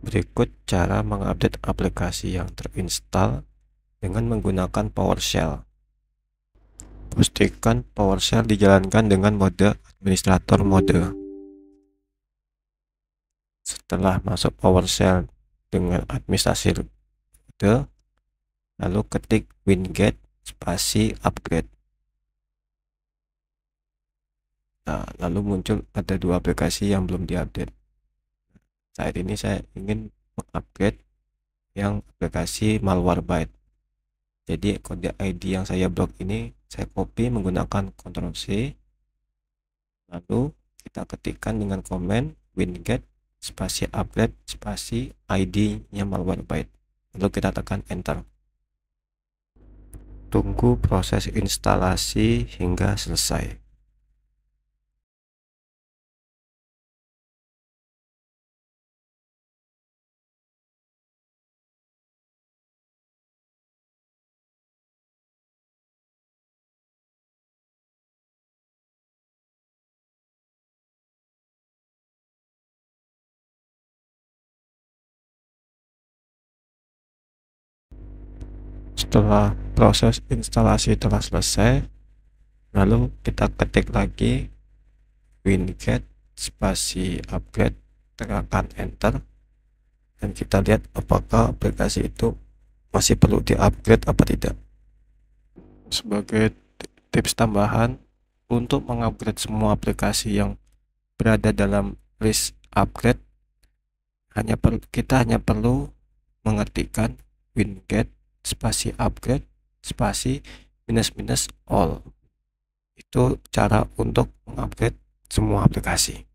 Berikut cara mengupdate aplikasi yang terinstall dengan menggunakan PowerShell. Pastikan PowerShell dijalankan dengan mode administrator mode. Setelah masuk PowerShell dengan administrasi mode, lalu ketik winget spasi upgrade. Nah, lalu muncul ada dua aplikasi yang belum diupdate saat ini saya ingin mengupgrade yang aplikasi Malwarebytes jadi kode ID yang saya blok ini saya copy menggunakan Ctrl C lalu kita ketikkan dengan komen winget spasi update spasi ID-nya Malwarebytes lalu kita tekan enter tunggu proses instalasi hingga selesai setelah proses instalasi telah selesai lalu kita ketik lagi winget spasi upgrade tekan enter dan kita lihat apakah aplikasi itu masih perlu di upgrade apa tidak sebagai tips tambahan untuk mengupgrade semua aplikasi yang berada dalam list upgrade hanya perlu kita hanya perlu mengetikkan winget spasi upgrade spasi minus minus all itu cara untuk mengupgrade semua aplikasi